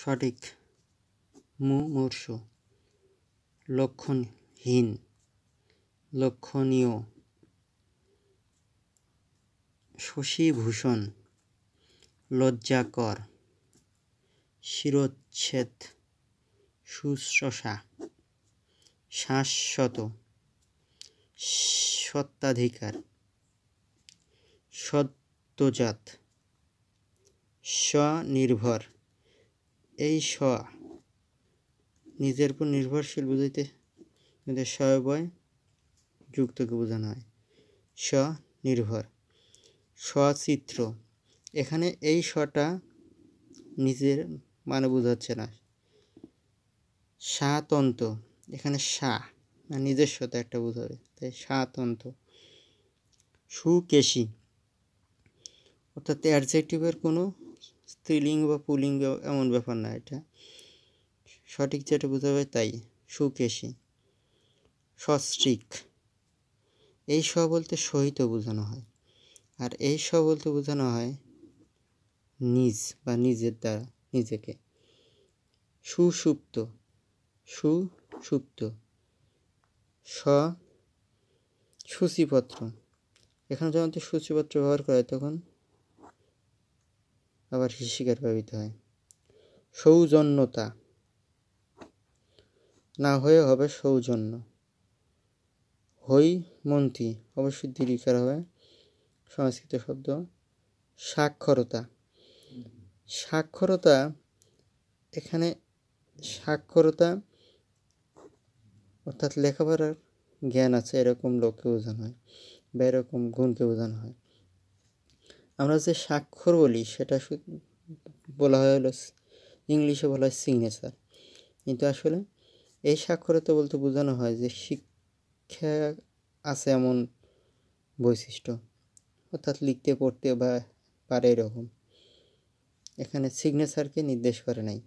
সঠিক মুমূর্ষ লক্ষণহীন লক্ষণীয় শশীভূষণ লজ্জাকর শিরোচ্ছেদ শুশ্রূষা শাশ্বত সত্ত্বাধিকার সত্যজাত স্বনির্ভর এই স নিজের উপর নির্ভরশীল বুঝাইতে কিন্তু স্বয়বয় যুক্তকে বোঝানো হয় নির্ভর সচিত্র এখানে এই স্বটা নিজের মানে বোঝাচ্ছে না সাতন্ত এখানে সা না মানে নিজস্বতা একটা বোঝাবে তাই সাতন্ত সুকেশী অর্থাৎ অ্যাডজেক্টিভের কোনো স্ত্রীলিঙ্গ বা পুলিঙ্গ এমন ব্যাপার না এটা সঠিক যেটা হবে তাই সুকেশী সস্ত্রিক এই স বলতে সহিত বোঝানো হয় আর এই স বলতে বোঝানো হয় নিজ বা নিজের দ্বারা নিজেকে সুসুপ্ত সুসুপ্ত স সূচিপত্র এখানে যখন সূচিপত্র ব্যবহার করা হয় তখন আবার শিশিকার ব্যবহৃত হয় সৌজন্যতা না হয়ে হবে সৌজন্য হই মন্ত্রী অবশ্যই দীর্ঘিকার হবে সংস্কৃত শব্দ সাক্ষরতা সাক্ষরতা এখানে সাক্ষরতা অর্থাৎ লেখাপড়ার জ্ঞান আছে এরকম লোককে বোঝানো হয় বা এরকম গুণকে বোঝানো হয় আমরা যে স্বাক্ষর বলি সেটা বলা হয় হলো ইংলিশে বলা হয় সিগনেচার কিন্তু আসলে এই স্বাক্ষরতা বলতে বোঝানো হয় যে শিক্ষা আছে এমন বৈশিষ্ট্য অর্থাৎ লিখতে পড়তে বা পারে এরকম এখানে সিগনেচারকে নির্দেশ করে নাই